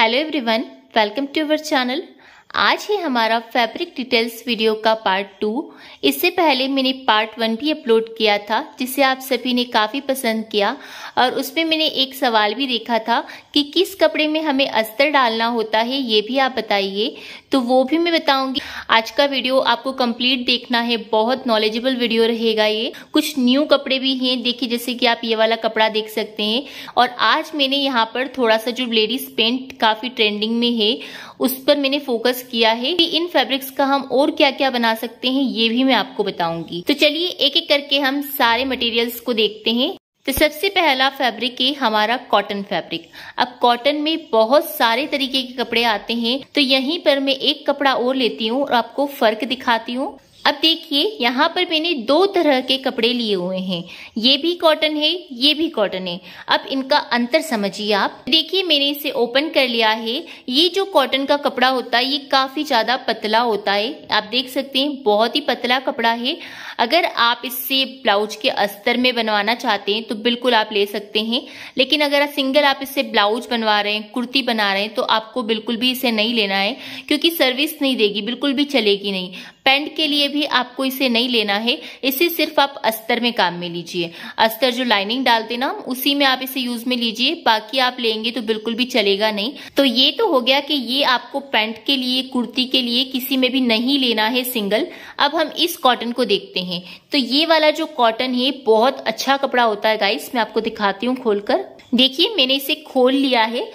Hello everyone, welcome to our channel आज है हमारा फैब्रिक डिटेल्स वीडियो का पार्ट टू इससे पहले मैंने पार्ट वन भी अपलोड किया था जिसे आप सभी ने काफ़ी पसंद किया और उसमें मैंने एक सवाल भी देखा था कि किस कपड़े में हमें अस्तर डालना होता है ये भी आप बताइए तो वो भी मैं बताऊंगी आज का वीडियो आपको कंप्लीट देखना है बहुत नॉलेजेबल वीडियो रहेगा ये कुछ न्यू कपड़े भी हैं देखिए जैसे कि आप ये वाला कपड़ा देख सकते हैं और आज मैंने यहाँ पर थोड़ा सा जो लेडीज पेंट काफ़ी ट्रेंडिंग में है उस पर मैंने फोकस किया है कि इन फैब्रिक्स का हम और क्या क्या बना सकते हैं ये भी मैं आपको बताऊंगी तो चलिए एक एक करके हम सारे मटेरियल्स को देखते हैं तो सबसे पहला फैब्रिक है हमारा कॉटन फैब्रिक अब कॉटन में बहुत सारे तरीके के कपड़े आते हैं तो यहीं पर मैं एक कपड़ा और लेती हूँ और आपको फर्क दिखाती हूँ अब देखिए यहाँ पर मैंने दो तरह के कपड़े लिए हुए हैं ये भी कॉटन है ये भी कॉटन है अब इनका अंतर समझिए आप देखिए मैंने इसे ओपन कर लिया है ये जो कॉटन का कपड़ा होता है ये काफी ज्यादा पतला होता है आप देख सकते हैं बहुत ही पतला कपड़ा है अगर आप इससे ब्लाउज के अस्तर में बनवाना चाहते हैं तो बिल्कुल आप ले सकते हैं लेकिन अगर सिंगल आप इससे ब्लाउज बनवा रहे हैं कुर्ती बना रहे हैं तो आपको बिल्कुल भी इसे नहीं लेना है क्योंकि सर्विस नहीं देगी बिल्कुल भी चलेगी नहीं पेंट के लिए भी आपको इसे नहीं लेना है इसे सिर्फ आप अस्तर में काम में लीजिए अस्तर जो लाइनिंग डालते ना उसी में आप इसे यूज में लीजिए बाकी आप लेंगे तो बिल्कुल भी चलेगा नहीं तो ये तो हो गया कि ये आपको पेंट के लिए कुर्ती के लिए किसी में भी नहीं लेना है सिंगल अब हम इस कॉटन को देखते हैं तो ये वाला जो कॉटन है बहुत अच्छा कपड़ा होता है गाइस मैं आपको दिखाती हूँ खोलकर देखिए मैंने इसे खोल लिया है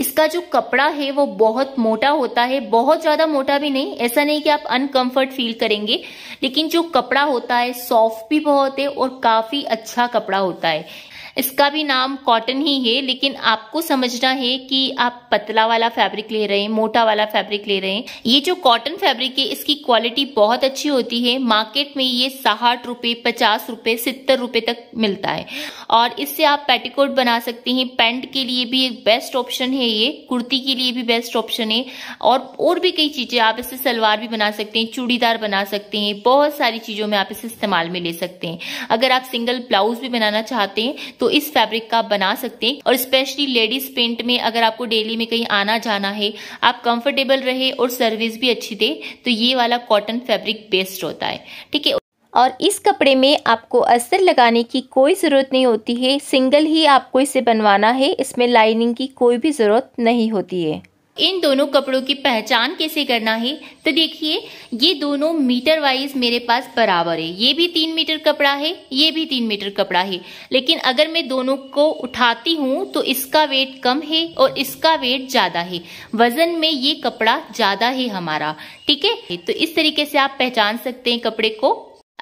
इसका जो कपड़ा है वो बहुत मोटा होता है बहुत ज़्यादा मोटा भी नहीं ऐसा नहीं कि आप अनकंफर्ट फील करेंगे लेकिन जो कपड़ा होता है सॉफ्ट भी बहुत है और काफ़ी अच्छा कपड़ा होता है इसका भी नाम कॉटन ही है लेकिन आपको समझना है कि आप पतला वाला फैब्रिक ले रहे हैं मोटा वाला फैब्रिक ले रहे हैं ये जो कॉटन फैब्रिक है इसकी क्वालिटी बहुत अच्छी होती है मार्केट में ये साठ रुपये पचास रुपये सितर रुपये तक मिलता है और इससे आप पेटीकोट बना सकते हैं पैंट के लिए भी एक बेस्ट ऑप्शन है ये कुर्ती के लिए भी बेस्ट ऑप्शन है और और भी कई चीज़ें आप इससे सलवार भी बना सकते हैं चूड़ीदार बना सकते हैं बहुत सारी चीज़ों में आप इसे इस्तेमाल में ले सकते हैं अगर आप सिंगल ब्लाउज भी बनाना चाहते हैं तो इस फैब्रिक का आप बना सकते हैं और स्पेशली लेडीज पेंट में अगर आपको डेली में कहीं आना जाना है आप कंफर्टेबल रहे और सर्विस भी अच्छी दे तो ये वाला कॉटन फैब्रिक बेस्ट होता है ठीक है और इस कपड़े में आपको अस्तर लगाने की कोई ज़रूरत नहीं होती है सिंगल ही आपको इसे बनवाना है इसमें लाइनिंग की कोई भी ज़रूरत नहीं होती है इन दोनों कपड़ों की पहचान कैसे करना है तो देखिए ये दोनों मीटर वाइज मेरे पास बराबर है ये भी तीन मीटर कपड़ा है ये भी तीन मीटर कपड़ा है लेकिन अगर मैं दोनों को उठाती हूँ तो इसका वेट कम है और इसका वेट ज्यादा है वजन में ये कपड़ा ज्यादा है हमारा ठीक है तो इस तरीके से आप पहचान सकते हैं कपड़े को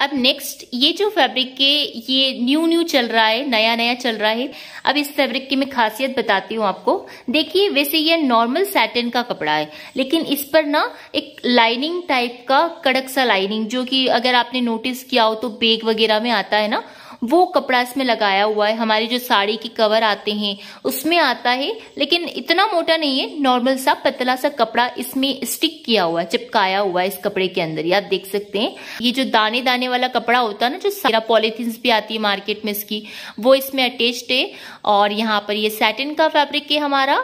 अब नेक्स्ट ये जो फैब्रिक के ये न्यू न्यू चल रहा है नया नया चल रहा है अब इस फैब्रिक की मैं खासियत बताती हूँ आपको देखिए वैसे ये नॉर्मल सैटिन का कपड़ा है लेकिन इस पर ना एक लाइनिंग टाइप का कड़क सा लाइनिंग जो कि अगर आपने नोटिस किया हो तो बेग वगैरह में आता है ना वो कपड़ा इसमें लगाया हुआ है हमारी जो साड़ी की कवर आते हैं उसमें आता है लेकिन इतना मोटा नहीं है नॉर्मल सा पतला सा कपड़ा इसमें स्टिक किया हुआ है चिपकाया हुआ है इस कपड़े के अंदर आप देख सकते हैं ये जो दाने दाने वाला कपड़ा होता है ना जो सारा पॉलीथीन्स भी आती है मार्केट में इसकी वो इसमें अटैच्ड है और यहाँ पर ये सैटिन का फैब्रिक है हमारा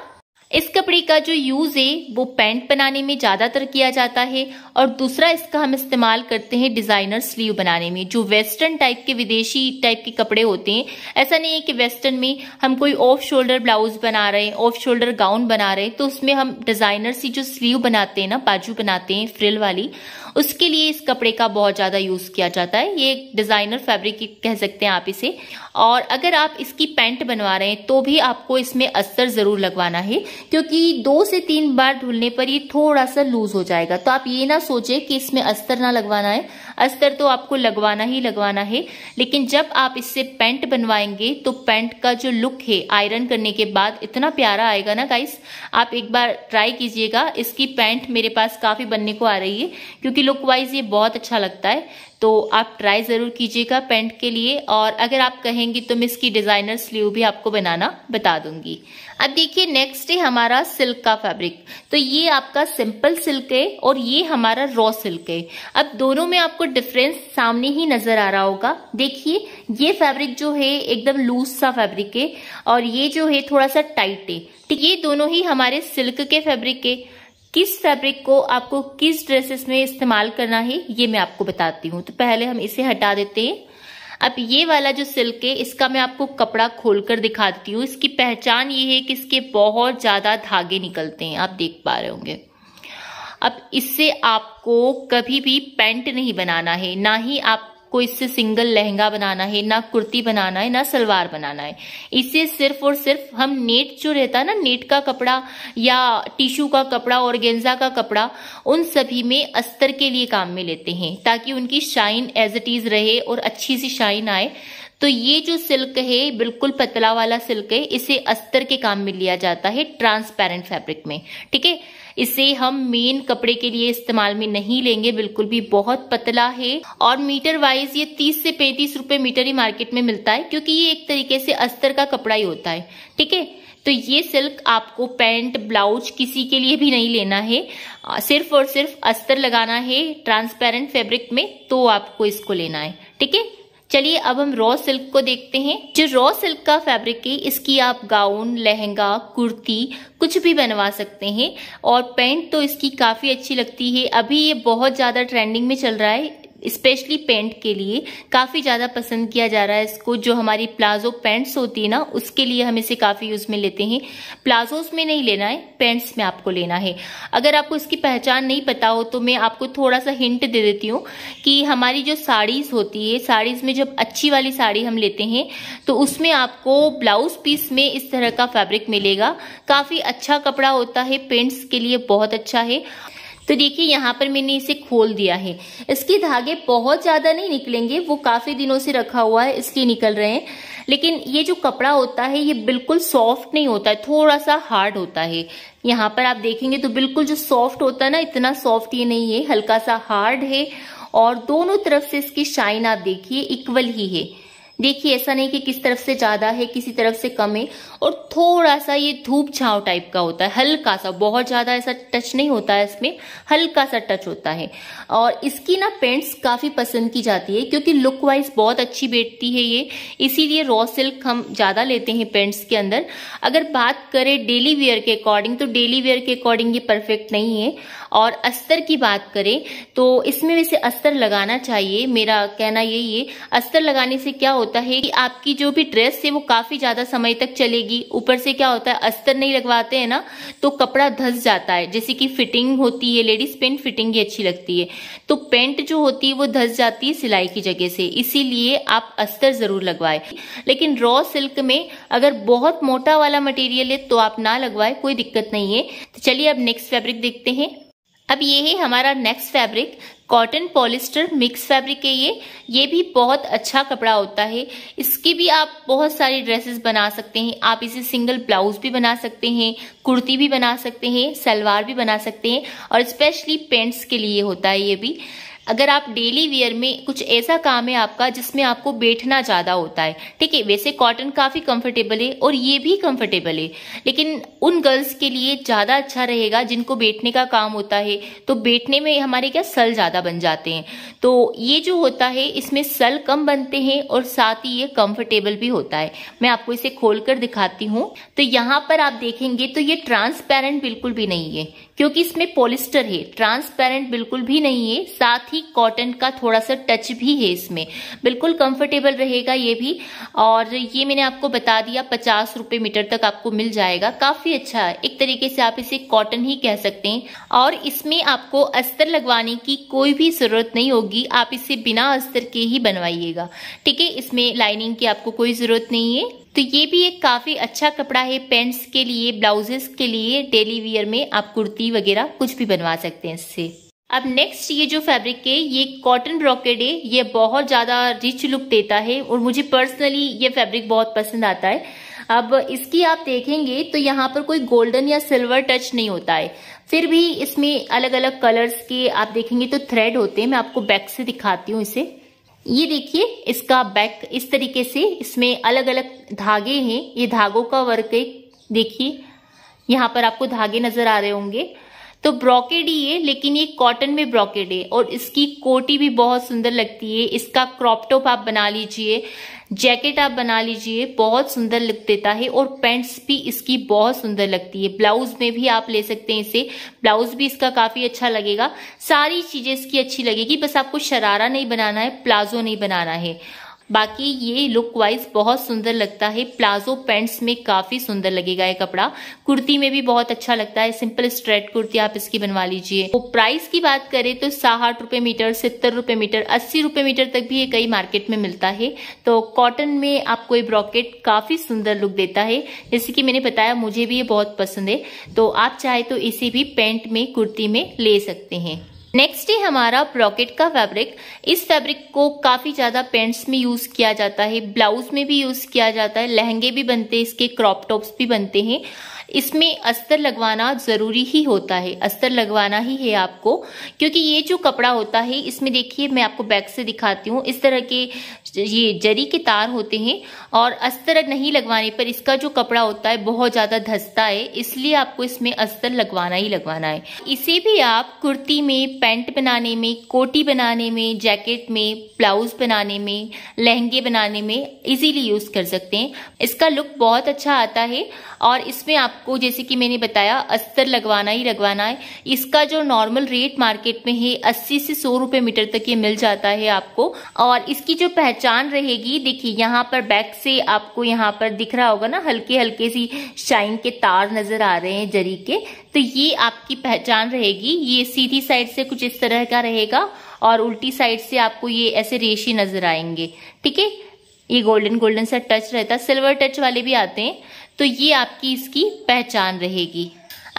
इस कपड़े का जो यूज है वो पैंट बनाने में ज्यादातर किया जाता है और दूसरा इसका हम इस्तेमाल करते हैं डिज़ाइनर स्लीव बनाने में जो वेस्टर्न टाइप के विदेशी टाइप के कपड़े होते हैं ऐसा नहीं है कि वेस्टर्न में हम कोई ऑफ शोल्डर ब्लाउज बना रहे हैं ऑफ शोल्डर गाउन बना रहे हैं तो उसमें हम डिज़ाइनर सी जो स्लीव बनाते हैं ना बाजू बनाते हैं फ्रिल वाली उसके लिए इस कपड़े का बहुत ज़्यादा यूज़ किया जाता है ये डिज़ाइनर फैब्रिक कह सकते हैं आप इसे और अगर आप इसकी पैंट बनवा रहे हैं तो भी आपको इसमें अस्तर ज़रूर लगवाना है क्योंकि दो से तीन बार धुलने पर ये थोड़ा सा लूज हो जाएगा तो आप ये ना सोचे कि इसमें अस्तर ना लगवाना है अस्तर तो आपको लगवाना ही लगवाना है लेकिन जब आप इससे पेंट बनवाएंगे तो पैंट का जो लुक है आयरन करने के बाद इतना प्यारा आएगा ना गाइस आप एक बार ट्राई कीजिएगा इसकी पैंट मेरे पास काफ़ी बनने को आ रही है क्योंकि लुक वाइज ये बहुत अच्छा लगता है तो आप ट्राई ज़रूर कीजिएगा पेंट के लिए और अगर आप कहेंगी तो मैं इसकी डिज़ाइनर स्लीव भी आपको बनाना बता दूंगी अब देखिए नेक्स्ट है हमारा सिल्क का फैब्रिक तो ये आपका सिंपल सिल्क है और ये हमारा रॉ सिल्क है अब दोनों में आपको डिफरेंस सामने ही नज़र आ रहा होगा देखिए ये फैब्रिक जो है एकदम लूज सा फैब्रिक है और ये जो है थोड़ा सा टाइट है ठीक तो ये दोनों ही हमारे सिल्क के फैब्रिक है किस फैब्रिक को आपको किस ड्रेसेस में इस्तेमाल करना है ये मैं आपको बताती हूँ तो पहले हम इसे हटा देते हैं अब ये वाला जो सिल्क है इसका मैं आपको कपड़ा खोलकर दिखा देती हूँ इसकी पहचान ये है कि इसके बहुत ज़्यादा धागे निकलते हैं आप देख पा रहे होंगे अब इससे आपको कभी भी पैंट नहीं बनाना है ना ही आप आपको इससे सिंगल लहंगा बनाना है ना कुर्ती बनाना है ना सलवार बनाना है इसे सिर्फ और सिर्फ हम नेट जो रहता है ना नेट का कपड़ा या टिश्यू का कपड़ा और गेंजा का कपड़ा उन सभी में अस्तर के लिए काम में लेते हैं ताकि उनकी शाइन एज इट इज रहे और अच्छी सी शाइन आए तो ये जो सिल्क है बिल्कुल पतला वाला सिल्क है इसे अस्तर के काम में लिया जाता है ट्रांसपेरेंट फैब्रिक में ठीक है इसे हम मेन कपड़े के लिए इस्तेमाल में नहीं लेंगे बिल्कुल भी बहुत पतला है और मीटर वाइज ये तीस से पैंतीस रुपए मीटर ही मार्केट में मिलता है क्योंकि ये एक तरीके से अस्तर का कपड़ा ही होता है ठीक है तो ये सिल्क आपको पैंट ब्लाउज किसी के लिए भी नहीं लेना है सिर्फ और सिर्फ अस्तर लगाना है ट्रांसपेरेंट फैब्रिक में तो आपको इसको लेना है ठीक है चलिए अब हम रॉ सिल्क को देखते हैं जो रॉ सिल्क का फैब्रिक है इसकी आप गाउन लहंगा कुर्ती कुछ भी बनवा सकते हैं और पैंट तो इसकी काफ़ी अच्छी लगती है अभी ये बहुत ज़्यादा ट्रेंडिंग में चल रहा है स्पेशली पेंट के लिए काफ़ी ज़्यादा पसंद किया जा रहा है इसको जो हमारी प्लाजो पैंट्स होती है ना उसके लिए हम इसे काफ़ी यूज़ में लेते हैं प्लाजोस में नहीं लेना है पैंट्स में आपको लेना है अगर आपको इसकी पहचान नहीं पता हो तो मैं आपको थोड़ा सा हिंट दे देती हूँ कि हमारी जो साड़ीज़ होती है साड़ीज़ में जब अच्छी वाली साड़ी हम लेते हैं तो उसमें आपको ब्लाउज पीस में इस तरह का फैब्रिक मिलेगा काफ़ी अच्छा कपड़ा होता है पेंट्स के लिए बहुत अच्छा है तो देखिए यहाँ पर मैंने इसे खोल दिया है इसके धागे बहुत ज़्यादा नहीं निकलेंगे वो काफ़ी दिनों से रखा हुआ है इसलिए निकल रहे हैं लेकिन ये जो कपड़ा होता है ये बिल्कुल सॉफ्ट नहीं होता है थोड़ा सा हार्ड होता है यहाँ पर आप देखेंगे तो बिल्कुल जो सॉफ्ट होता है ना इतना सॉफ्ट ये नहीं है हल्का सा हार्ड है और दोनों तरफ से इसकी शाइन आप देखिए इक्वल ही है देखिए ऐसा नहीं कि किस तरफ से ज़्यादा है किसी तरफ से कम है और थोड़ा सा ये धूप छाव टाइप का होता है हल्का सा बहुत ज़्यादा ऐसा टच नहीं होता है इसमें हल्का सा टच होता है और इसकी ना पेंट्स काफ़ी पसंद की जाती है क्योंकि लुक वाइज बहुत अच्छी बैठती है ये इसीलिए रॉ सिल्क हम ज़्यादा लेते हैं पेंट्स के अंदर अगर बात करें डेली वेयर के अकॉर्डिंग तो डेली वेयर के अकॉर्डिंग ये परफेक्ट नहीं है और अस्तर की बात करें तो इसमें वैसे अस्तर लगाना चाहिए मेरा कहना यही है अस्तर लगाने से क्या होता है कि आपकी जो भी ड्रेस है वो काफी ज्यादा समय तक चलेगी ऊपर से क्या होता है अस्तर नहीं लगवाते हैं ना तो कपड़ा धस जाता है जैसे कि फिटिंग होती है लेडीज पेंट फिटिंग ही अच्छी लगती है तो पेंट जो होती है वो धस जाती है सिलाई की जगह से इसीलिए आप अस्तर जरूर लगवाए लेकिन रॉ सिल्क में अगर बहुत मोटा वाला मटेरियल है तो आप ना लगवाए कोई दिक्कत नहीं है तो चलिए अब नेक्स्ट फैब्रिक देखते हैं अब ये है हमारा next fabric cotton polyester mix fabric है ये ये भी बहुत अच्छा कपड़ा होता है इसकी भी आप बहुत सारी ड्रेसेस बना सकते हैं आप इसे सिंगल ब्लाउज भी बना सकते हैं कुर्ती भी बना सकते हैं सलवार भी बना सकते हैं और स्पेशली पेंट्स के लिए होता है ये भी अगर आप डेली वियर में कुछ ऐसा काम है आपका जिसमें आपको बैठना ज़्यादा होता है ठीक है वैसे कॉटन काफ़ी कंफर्टेबल है और ये भी कंफर्टेबल है लेकिन उन गर्ल्स के लिए ज़्यादा अच्छा रहेगा जिनको बैठने का काम होता है तो बैठने में हमारे क्या सल ज़्यादा बन जाते हैं तो ये जो होता है इसमें सल कम बनते हैं और साथ ही ये कंफर्टेबल भी होता है मैं आपको इसे खोल कर दिखाती हूँ तो यहाँ पर आप देखेंगे तो ये ट्रांसपेरेंट बिल्कुल भी नहीं है क्योंकि इसमें पॉलिस्टर है ट्रांसपेरेंट बिल्कुल भी नहीं है साथ ही कॉटन का थोड़ा सा टच भी है इसमें बिल्कुल कंफर्टेबल रहेगा ये भी और ये मैंने आपको बता दिया पचास रुपये मीटर तक आपको मिल जाएगा काफी अच्छा है एक तरीके से आप इसे कॉटन ही कह सकते हैं और इसमें आपको अस्तर लगवाने की कोई भी जरूरत नहीं होगी आप इसे बिना अस्तर के ही बनवाइएगा ठीक है इसमें लाइनिंग की आपको कोई जरूरत नहीं है तो ये भी एक काफ़ी अच्छा कपड़ा है पेंट्स के लिए ब्लाउजेस के लिए डेली वियर में आप कुर्ती वगैरह कुछ भी बनवा सकते हैं इससे अब नेक्स्ट ये जो फैब्रिक है ये कॉटन ब्रॉकेड है ये बहुत ज़्यादा रिच लुक देता है और मुझे पर्सनली ये फैब्रिक बहुत पसंद आता है अब इसकी आप देखेंगे तो यहाँ पर कोई गोल्डन या सिल्वर टच नहीं होता है फिर भी इसमें अलग अलग कलर्स के आप देखेंगे तो थ्रेड होते हैं मैं आपको बैक से दिखाती हूँ इसे ये देखिए इसका बैक इस तरीके से इसमें अलग अलग धागे हैं ये धागों का वर्क है देखिए यहाँ पर आपको धागे नजर आ रहे होंगे तो ब्रॉकेड ही है लेकिन ये कॉटन में ब्रॉकेड है और इसकी कोटी भी बहुत सुंदर लगती है इसका क्रॉप टॉप आप बना लीजिए जैकेट आप बना लीजिए बहुत सुंदर लुक देता है और पैंट्स भी इसकी बहुत सुंदर लगती है ब्लाउज में भी आप ले सकते हैं इसे ब्लाउज भी इसका काफी अच्छा लगेगा सारी चीजें इसकी अच्छी लगेगी बस आपको शरारा नहीं बनाना है प्लाजो नहीं बनाना है बाकी ये लुक वाइज बहुत सुंदर लगता है प्लाजो पैंट्स में काफी सुंदर लगेगा ये कपड़ा कुर्ती में भी बहुत अच्छा लगता है सिंपल स्ट्रेट कुर्ती आप इसकी बनवा लीजिए तो प्राइस की बात करें तो साठ रुपए मीटर सत्तर रुपए मीटर अस्सी रुपए मीटर तक भी ये कई मार्केट में मिलता है तो कॉटन में आपको ये ब्रॉकेट काफी सुंदर लुक देता है जैसे कि मैंने बताया मुझे भी ये बहुत पसंद है तो आप चाहे तो इसे भी पैंट में कुर्ती में ले सकते हैं नेक्स्ट है हमारा ब्रॉकेट का फैब्रिक इस फैब्रिक को काफ़ी ज़्यादा पेंट्स में यूज़ किया जाता है ब्लाउज में भी यूज़ किया जाता है लहंगे भी बनते हैं इसके क्रॉप टॉप्स भी बनते हैं इसमें अस्तर लगवाना ज़रूरी ही होता है अस्तर लगवाना ही है आपको क्योंकि ये जो कपड़ा होता है इसमें देखिए मैं आपको बैक से दिखाती हूँ इस तरह के ये जरी के तार होते हैं और अस्तर नहीं लगवाने पर इसका जो कपड़ा होता है बहुत ज़्यादा धसता है इसलिए आपको इसमें अस्तर लगवाना ही लगवाना है इसे भी आप कुर्ती में पैंट बनाने में कोटी बनाने में जैकेट में ब्लाउज बनाने में लहंगे बनाने में इजीली यूज कर सकते हैं इसका लुक बहुत अच्छा आता है और इसमें आप आपको जैसे कि मैंने बताया अस्तर लगवाना ही लगवाना है इसका जो नॉर्मल रेट मार्केट में है अस्सी से सौ रुपए मीटर तक ये मिल जाता है आपको और इसकी जो पहचान रहेगी देखिए यहाँ पर बैक से आपको यहाँ पर दिख रहा होगा ना हल्के हल्के सी शाइन के तार नजर आ रहे हैं जरी के तो ये आपकी पहचान रहेगी ये सीधी साइड से कुछ इस तरह का रहेगा और उल्टी साइड से आपको ये ऐसे रेशे नजर आएंगे ठीक है ये गोल्डन गोल्डन सा टच रहता है सिल्वर टच वाले भी आते हैं तो ये आपकी इसकी पहचान रहेगी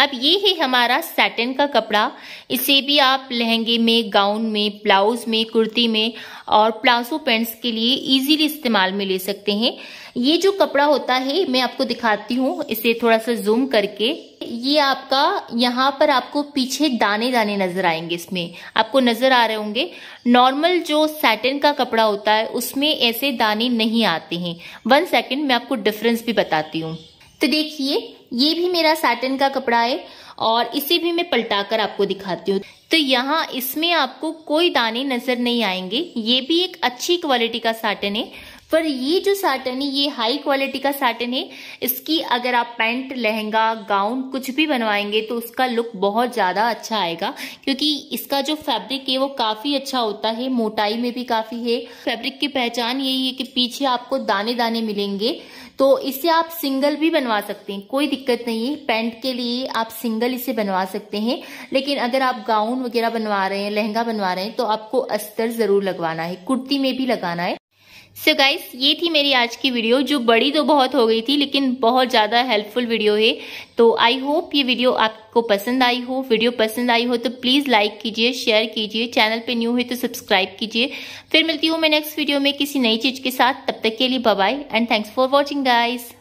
अब ये है हमारा सैटन का कपड़ा इसे भी आप लहंगे में गाउन में ब्लाउज में कुर्ती में और प्लाजो पैंट्स के लिए इजीली इस्तेमाल में ले सकते हैं ये जो कपड़ा होता है मैं आपको दिखाती हूँ इसे थोड़ा सा जूम करके ये आपका यहाँ पर आपको पीछे दाने दाने नजर आएंगे इसमें आपको नजर आ रहे होंगे नॉर्मल जो सैटिन का कपड़ा होता है उसमें ऐसे दाने नहीं आते हैं वन सेकेंड मैं आपको डिफरेंस भी बताती हूँ तो देखिए ये भी मेरा सैटिन का कपड़ा है और इसे भी मैं पलटा कर आपको दिखाती हूँ तो यहाँ इसमें आपको कोई दाने नजर नहीं आएंगे ये भी एक अच्छी क्वालिटी का साटन है पर ये जो साटन है ये हाई क्वालिटी का साटन है इसकी अगर आप पैंट लहंगा गाउन कुछ भी बनवाएंगे तो उसका लुक बहुत ज़्यादा अच्छा आएगा क्योंकि इसका जो फैब्रिक है वो काफ़ी अच्छा होता है मोटाई में भी काफ़ी है फैब्रिक की पहचान यही है कि पीछे आपको दाने दाने मिलेंगे तो इसे आप सिंगल भी बनवा सकते हैं कोई दिक्कत नहीं है पैंट के लिए आप सिंगल इसे बनवा सकते हैं लेकिन अगर आप गाउन वगैरह बनवा रहे हैं लहंगा बनवा रहे हैं तो आपको अस्तर जरूर लगवाना है कुर्ती में भी लगाना है सो so गाइस ये थी मेरी आज की वीडियो जो बड़ी तो बहुत हो गई थी लेकिन बहुत ज़्यादा हेल्पफुल वीडियो है तो आई होप ये वीडियो आपको पसंद आई हो वीडियो पसंद आई हो तो प्लीज़ लाइक कीजिए शेयर कीजिए चैनल पे न्यू है तो सब्सक्राइब कीजिए फिर मिलती हूँ मैं नेक्स्ट वीडियो में किसी नई चीज़ के साथ तब तक के लिए bye and thanks for watching guys